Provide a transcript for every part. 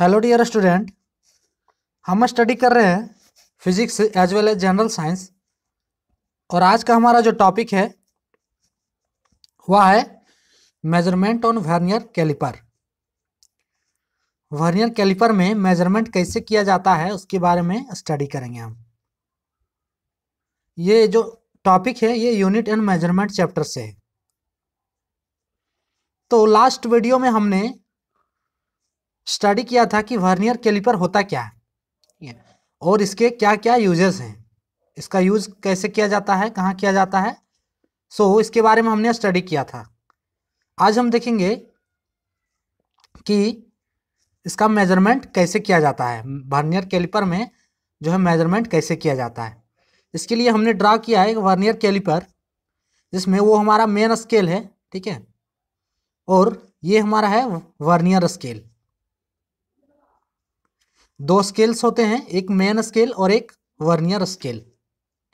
Hello dear student हम study कर रहे हैं physics as well as general science और आज का हमारा जो टॉपिक है वह है measurement on vernier caliper vernier caliper में मेजरमेंट कैसे किया जाता है उसके बारे में स्टडी करेंगे हम ये जो टॉपिक है ये यूनिट एंड मेजरमेंट चैप्टर से है तो लास्ट वीडियो में हमने स्टडी किया था कि वर्नियर कैलिपर होता क्या है और इसके क्या क्या यूजेस हैं इसका यूज़ कैसे किया जाता है कहाँ किया जाता है सो so, इसके बारे में हमने स्टडी किया था आज हम देखेंगे कि इसका मेजरमेंट कैसे किया जाता है वर्नियर कैलिपर में जो है मेजरमेंट कैसे किया जाता है इसके लिए हमने ड्रा किया है एक वर्नियर कैलिपर जिसमें वो हमारा मेन स्केल है ठीक है और ये हमारा है वर्नियर स्केल दो स्केल्स होते हैं एक मेन स्केल और एक वर्नियर स्केल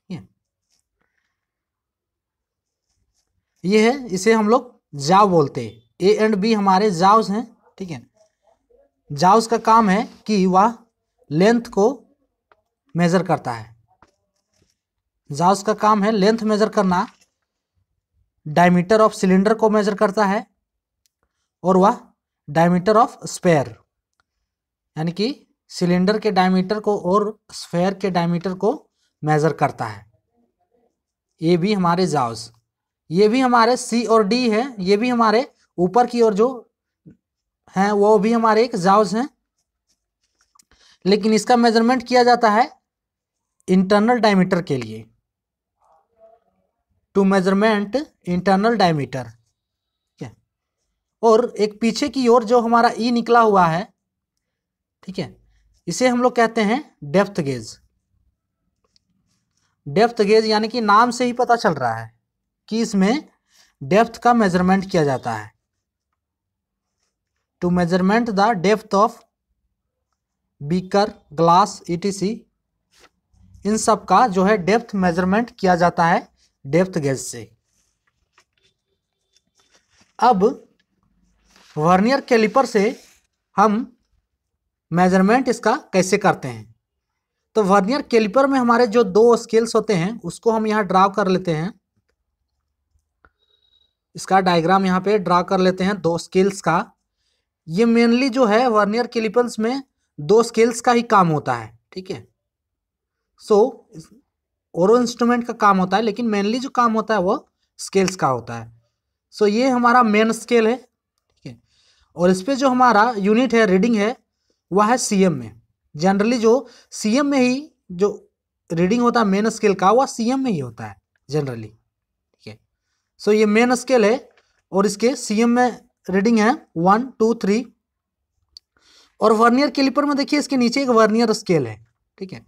ठीक है ये है इसे हम लोग जाव बोलते हैं ए एंड बी हमारे जाव्स हैं ठीक है जाव्स का काम है कि वह लेंथ को मेजर करता है जाव्स का काम है लेंथ मेजर करना डायमीटर ऑफ सिलेंडर को मेजर करता है और वह डायमीटर ऑफ स्पेयर यानी कि सिलेंडर के डायमीटर को और स्फेयर के डायमीटर को मेज़र करता है ये भी हमारे जाओस ये भी हमारे सी और डी है ये भी हमारे ऊपर की ओर जो हैं वो भी हमारे एक जाओस हैं लेकिन इसका मेजरमेंट किया जाता है इंटरनल डायमीटर के लिए टू मेजरमेंट इंटरनल डायमीटर ठीक है और एक पीछे की ओर जो हमारा ई e निकला हुआ है ठीक है इसे हम लोग कहते हैं डेप्थ गेज डेप्थ गेज यानी कि नाम से ही पता चल रहा है कि इसमें डेप्थ का मेजरमेंट किया जाता है to measurement the depth of beaker glass ETC इन सब का जो है डेप्थ मेजरमेंट किया जाता है डेप्थ गेज से अब वर्नियर कैलिपर से हम मेजरमेंट इसका कैसे करते हैं तो वर्नियर कैलिपर में हमारे जो दो स्केल्स होते हैं उसको हम यहाँ ड्रा कर लेते हैं इसका डायग्राम यहाँ पे ड्रा कर लेते हैं दो स्केल्स का ये मेनली जो है वर्नियर कैलिपर्स में दो स्केल्स का ही काम होता है ठीक है सो और इंस्ट्रूमेंट का काम होता है लेकिन मेनली जो काम होता है वो स्केल्स का होता है सो so, ये हमारा मेन स्केल है ठीक है और इस पर जो हमारा यूनिट है रीडिंग है वह है सीएम में जनरली जो सीएम में ही जो रीडिंग होता है मेन स्केल का वह सीएम में ही होता है जनरली ठीक है सो ये मेन स्केल है और इसके सीएम में रीडिंग है वन टू थ्री और वर्नियर कैलिपर में देखिए इसके नीचे एक वर्नियर स्केल है ठीक है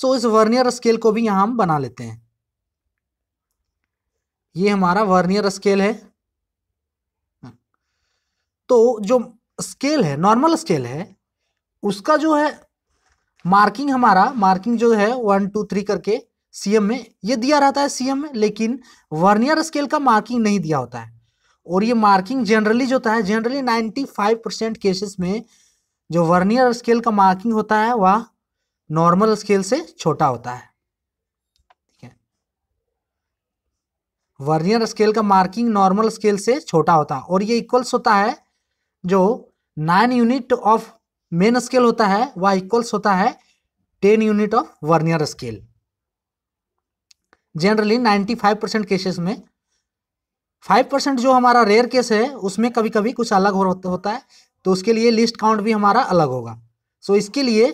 सो इस वर्नियर स्केल को भी यहाँ हम बना लेते हैं ये हमारा वर्नियर स्केल है तो जो स्केल है नॉर्मल स्केल है उसका जो है मार्किंग हमारा मार्किंग जो है वन टू थ्री करके सीएम में ये दिया रहता है सीएम में लेकिन वर्नियर स्केल का मार्किंग नहीं दिया होता है और ये मार्किंग जनरली जो होता है जनरली 95 परसेंट केसेस में जो वर्नियर स्केल का मार्किंग होता है वह नॉर्मल स्केल से छोटा होता है ठीक है वर्नियर स्केल का मार्किंग नॉर्मल स्केल से छोटा होता है और ये इक्वल्स होता है जो nine unit of main scale होता है वह इक्वल्स होता है ten unit of vernier scale generally 95 percent cases में 5 परसेंट जो हमारा रेयर केस है उसमें कभी कभी कुछ अलग हो होता है तो उसके लिए लिस्ट काउंट भी हमारा अलग होगा सो so, इसके लिए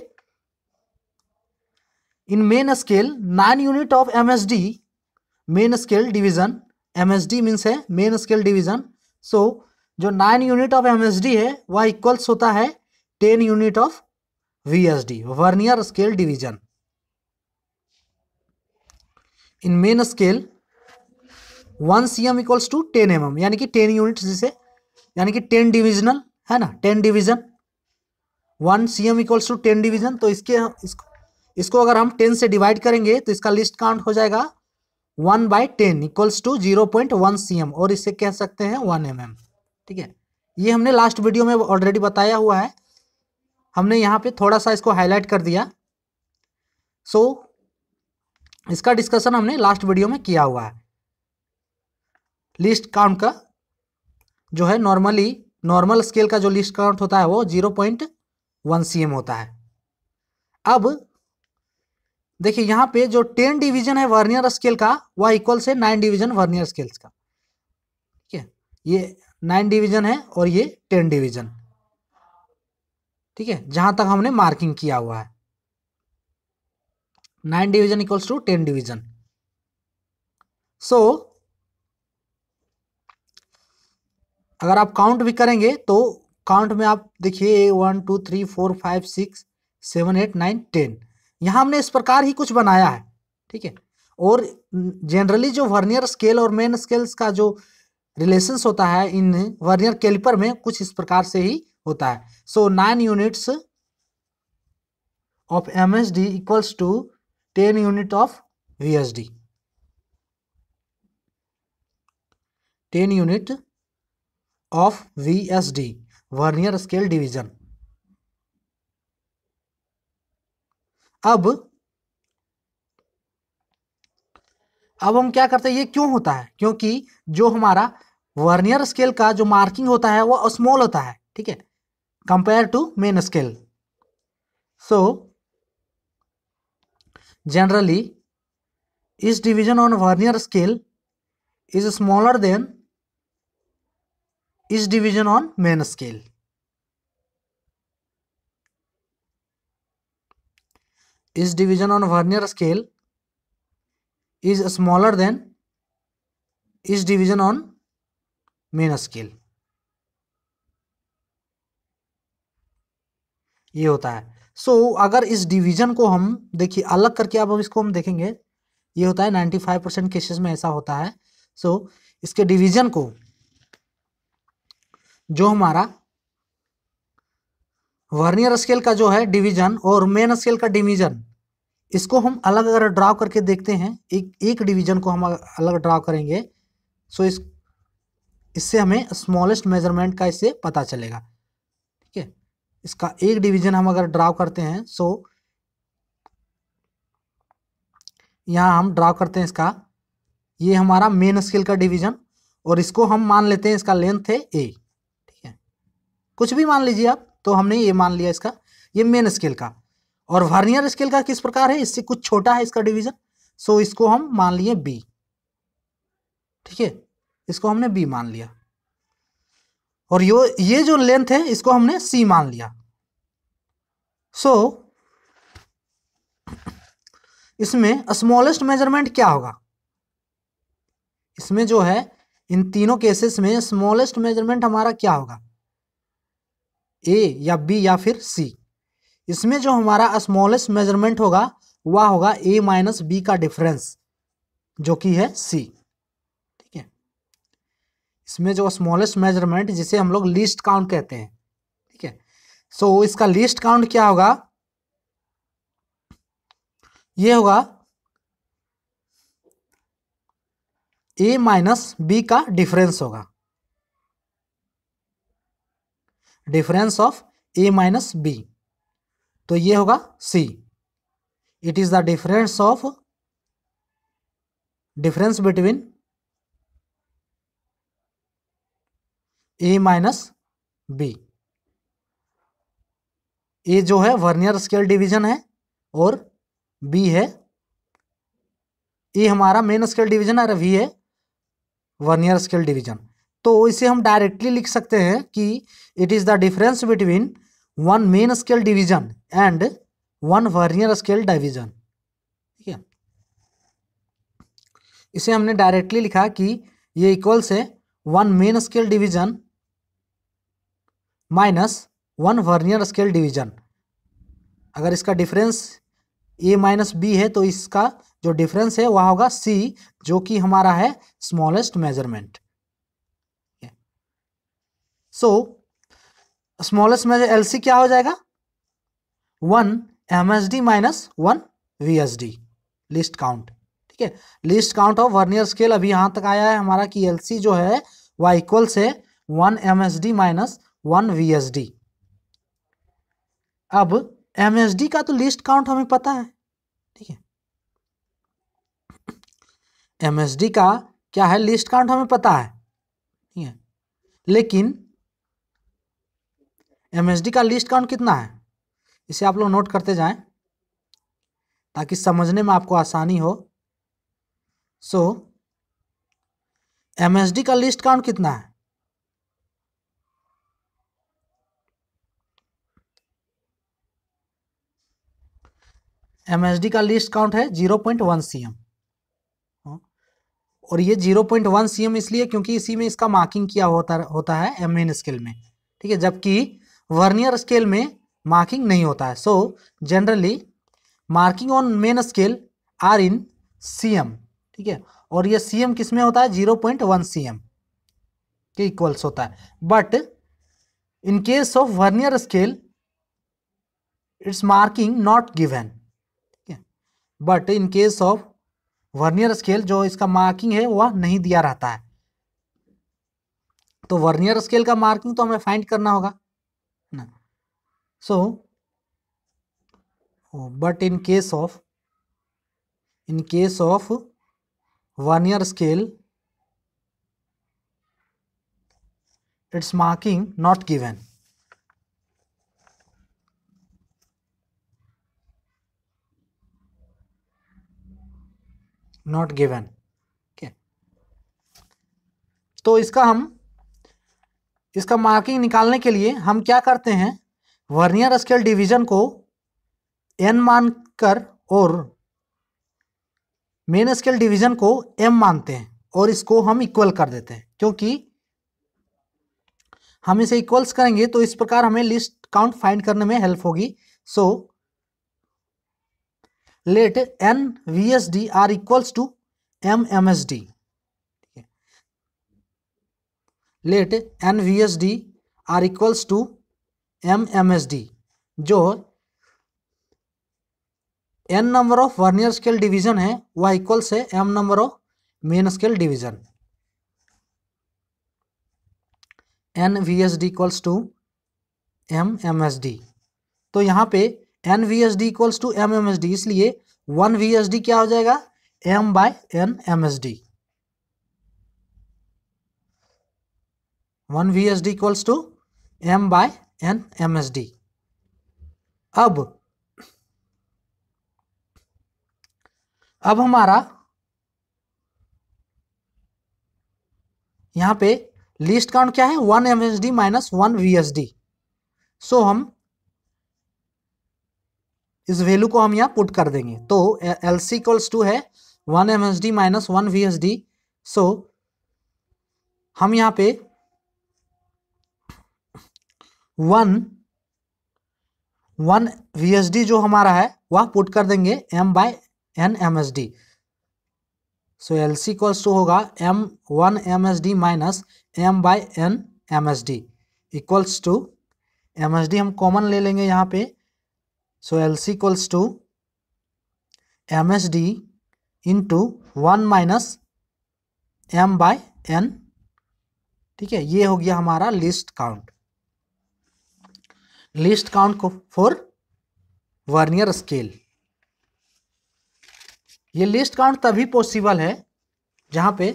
in main scale nine unit of M S D main scale division M S D means है मेन स्केल डिवीजन सो जो nine unit of M S D है वह इक्वल्स होता है 10 unit of vernier scale scale in main scale one C M equals to ten M M यानी कि ten unit जिसे यानी कि टेन डिविजनल है ना division division C M equals to ten division तो इसके इसको इसको अगर हम टेन से डिवाइड करेंगे तो इसका लिस्ट काउंट हो जाएगा one by ten equals to zero point one C M और इसे कह सकते हैं वन एम एम ठीक है ये हमने लास्ट वीडियो में ऑलरेडी बताया हुआ है हमने यहाँ पे थोड़ा सा इसको हाईलाइट कर दिया सो so, इसका डिस्कशन हमने लास्ट वीडियो में किया हुआ है लिस्ट काउंट का जो है नॉर्मली नॉर्मल स्केल का जो लिस्ट काउंट होता है वो zero point one C M होता है अब देखिए यहाँ पे जो टेन डिवीजन है वर्नियर स्केल का वह इक्वल से नाइन डिवीजन वर्नियर स्केल्स का ठीक है ये नाइन डिवीजन है और ये टेन डिवीजन ठीक है जहां तक हमने मार्किंग किया हुआ है nine division equals to ten division so अगर आप काउंट भी करेंगे तो काउंट में आप देखिए one two three four five six seven eight nine ten यहां हमने इस प्रकार ही कुछ बनाया है ठीक है और जनरली जो वर्नियर स्केल और मेन स्केल्स का जो रिलेशंस होता है इन वर्नियर कैलिपर में कुछ इस प्रकार से ही होता है so nine units of M S D equals to ten unit of V S D ten unit of V S D vernier scale division अब अब हम क्या करते हैं ये क्यों होता है क्योंकि जो हमारा वर्नियर स्केल का जो मार्किंग होता है वो स्मॉल होता है ठीक है compared to main scale. So, generally each division on vernier scale is smaller than each division on main scale. Each division on vernier scale is smaller than each division on main scale. ये होता है so so, अगर इस division को हम देखिए अलग करके अब इसको हम देखेंगे ये होता है नाइन्टी फाइव परसेंट केसेस में ऐसा होता है सो so, इसके डिवीजन को जो हमारा वर्नियर स्केल का जो है डिवीजन और मेन स्केल का डिवीजन इसको हम अलग अगर ड्रॉ करके देखते हैं एक एक डिवीजन को हम अलग ड्रॉ करेंगे सो so, इस इससे हमें स्मॉलेस्ट मेजरमेंट का इससे पता चलेगा इसका एक डिवीजन हम अगर ड्रा करते हैं सो यहाँ हम ड्रा करते हैं इसका ये हमारा मेन स्केल का डिवीजन और इसको हम मान लेते हैं इसका लेंथ है ए ठीक है कुछ भी मान लीजिए आप तो हमने ये मान लिया इसका ये मेन स्केल का और वर्नियर स्केल का किस प्रकार है इससे कुछ छोटा है इसका डिवीजन सो इसको हम मान लिए बी ठीक है इसको हमने बी मान लिया और यो ये जो लेंथ है इसको हमने सी मान लिया सो so, इसमें स्मॉलेस्ट मेजरमेंट क्या होगा इसमें जो है इन तीनों केसेस में स्मॉलेस्ट मेजरमेंट हमारा क्या होगा ए या बी या फिर सी इसमें जो हमारा स्मॉलेस्ट मेजरमेंट होगा वह होगा ए माइनस बी का डिफरेंस जो कि है सी इसमें जो स्मॉलेस्ट मेजरमेंट जिसे हम लोग लिस्ट काउंट कहते हैं ठीक है सो so, इसका लिस्ट काउंट क्या होगा ये होगा ए माइनस बी का डिफरेंस होगा difference of A minus B तो ये होगा see it is the difference of difference between A minus B A जो है वर्नियर स्केल डिवीजन है और बी है ए हमारा मेन स्केल डिवीजन और वी है वर्नियर स्केल डिवीजन तो इसे हम डायरेक्टली लिख सकते हैं कि it is the difference between one main scale division and one vernier scale division ठीक है इसे हमने डायरेक्टली लिखा कि ये इक्वल्स है one main scale division minus one vernier scale division अगर इसका डिफरेंस ए माइनस बी है तो इसका जो डिफरेंस है वह होगा सी जो कि हमारा है smallest measurement so smallest measure L C क्या हो जाएगा one M S D minus one V S D least count ठीक है least count of vernier scale अभी यहाँ तक आया है हमारा कि एल जो है वाई इक्वल्स है one M S D minus one V S D अब एम एस डी का तो लिस्ट काउंट हमें पता है ठीक है एम एस डी का क्या है लिस्ट काउंट हमें पता है ठीक है लेकिन एम एस डी का लिस्ट काउंट कितना है इसे आप लोग नोट करते जाएं ताकि समझने में आपको आसानी हो सो so, एमएसडी का लिस्ट काउंट कितना है एमएसडी का लिस्ट काउंट है zero point one C M और ये zero point one C M इसलिए क्योंकि इसी में इसका मार्किंग किया होता होता है एम एन स्केल में ठीक है जबकि वर्नियर स्केल में मार्किंग नहीं होता है सो generally marking on main scale are in C M ठीक है और ये सीएम किस में होता है जीरो पॉइंट वन एम के इक्वल्स होता है but in case of vernier scale it's marking not given ठीक है but in case of vernier scale जो इसका मार्किंग है वह नहीं दिया रहता है तो वर्नियर स्केल का मार्किंग तो हमें फाइंड करना होगा ना so but in case of in case of vernier scale it's marking not given not given तो इसका हम इसका मार्किंग निकालने के लिए हम क्या करते हैं वर्नियर स्केल डिवीजन को एन मानकर और मेन स्केल डिवीजन को एम मानते हैं और इसको हम इक्वल कर देते हैं क्योंकि हम इसे इक्वल्स करेंगे तो इस प्रकार हमें लिस्ट काउंट फाइंड करने में हेल्प होगी so let N V S D are equals to M M S D let N V S D are equals to M M S D जो N number of vernier scale division है वह equals है M number of main scale division N V S D equals to M M S D तो यहाँ पे N V S D equals to M M S D इसलिए one V S D क्या हो जाएगा M by N M S D one V S D equals to M by N M S D अब अब हमारा यहाँ पे least count क्या है one M S D minus one V S D so हम इस वैल्यू को हम यहां पुट कर देंगे तो एल सी इक्वल्स टू है one M S D minus one V S D so हम यहां पे one one V S D जो हमारा है वह पुट कर देंगे M by N M S D so L C equals to होगा M one M S D minus M by N M S D equals to M S D हम common ले लेंगे यहाँ पे सो L C equals to M S D into one minus M by N ठीक है ये हो गया हमारा लिस्ट काउंट लिस्ट काउंट को फॉर वर्नियर स्केल ये लिस्ट काउंट तभी पॉसिबल है जहां पे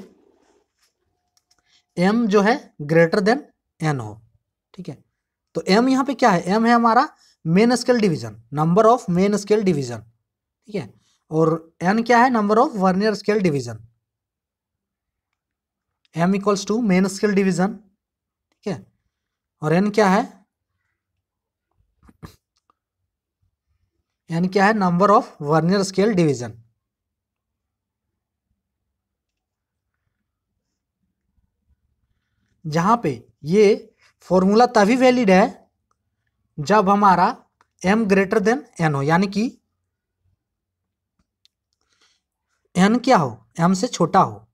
एम जो है ग्रेटर देन एन हो ठीक है तो एम यहाँ पे क्या है एम है हमारा main scale division number of main scale division ठीक है और एन क्या है number of vernier scale division M equals to main scale division ठीक है और एन क्या है एन क्या है number of vernier scale division जहाँ पे ये फॉर्मूला तभी वैलिड है जब हमारा एम ग्रेटर देन एन हो यानी कि एन क्या हो एम से छोटा हो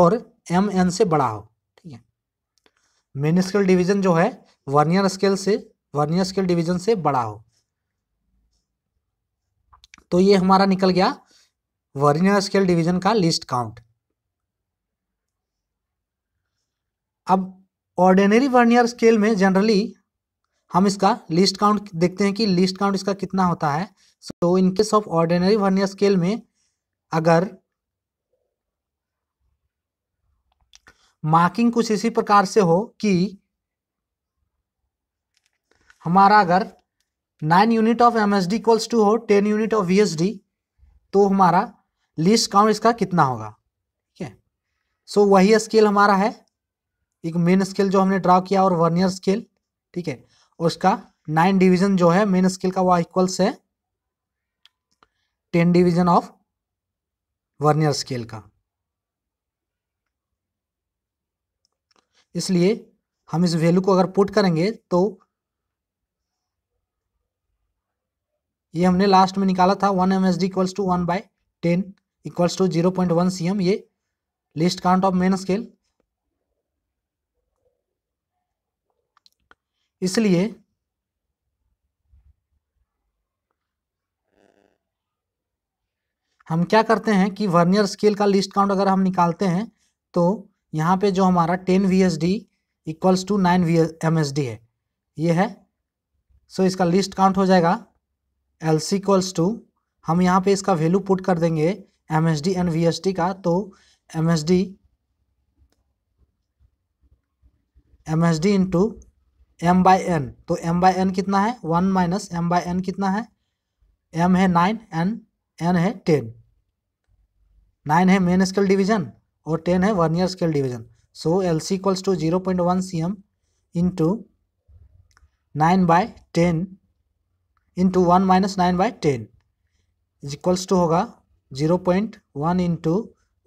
और एम एन से बड़ा हो ठीक है मेन स्केल डिवीजन जो है वर्नियर स्केल से वर्नियर स्केल डिवीजन से बड़ा हो तो ये हमारा निकल गया वर्नियर स्केल डिवीजन का लिस्ट काउंट अब ऑर्डिनरी वर्नियर स्केल में जनरली हम इसका लिस्ट काउंट देखते हैं कि लिस्ट काउंट इसका कितना होता है so in case of ordinary vernier scale में अगर मार्किंग कुछ इसी प्रकार से हो कि हमारा अगर nine unit of M S D equals to हो ten unit of V S D तो हमारा लिस्ट काउंट इसका कितना होगा ठीक है सो वही स्केल हमारा है एक मेन स्केल जो हमने ड्रा किया और वर्नियर स्केल ठीक है उसका नाइन डिवीजन जो है मेन स्केल का वह इक्वल्स है ten division of vernier scale का इसलिए हम इस वैल्यू को अगर पुट करेंगे तो ये हमने लास्ट में निकाला था one M S D equals to one by ten equals to zero point one C M ये least count of main scale इसलिए हम क्या करते हैं कि वर्नियर स्केल का लिस्ट काउंट अगर हम निकालते हैं तो यहाँ पे जो हमारा ten V S D equals to nine V M S D है ये है सो इसका लिस्ट काउंट हो जाएगा एल सी इक्वल्स टू हम यहाँ पे इसका वैल्यू पुट कर देंगे M S D and V S D का तो M S D M S D into M by N तो एम बाई एन कितना है one minus M by N कितना है एम है नाइन एन एन है टेन नाइन है मेन स्केल डिवीजन और टेन है vernier scale division so L C equals to zero point one C M into nine by ten into one minus nine by ten is equals to होगा zero point one into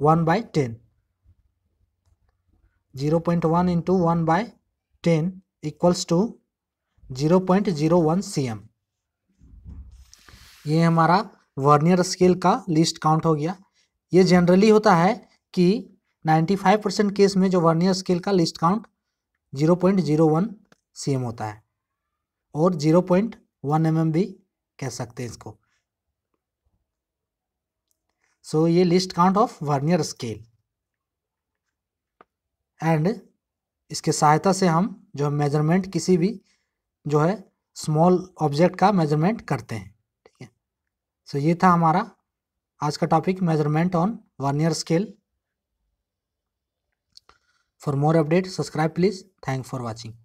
one by ten zero point one into one by ten equals to zero point zero one C M ये हमारा vernier scale का least count हो गया ये generally होता है कि नाइन्टी फाइव परसेंट केस में जो वर्नियर स्केल का least count zero zero point one C M होता है और zero point one M M भी कह सकते हैं इसको सो so, ये least count of vernier scale and इसके सहायता से हम जो है मेजरमेंट किसी भी जो है स्मॉल ऑब्जेक्ट का मेजरमेंट करते हैं ठीक है सो ये था हमारा आज का topic measurement on vernier scale for more update subscribe please thank for watching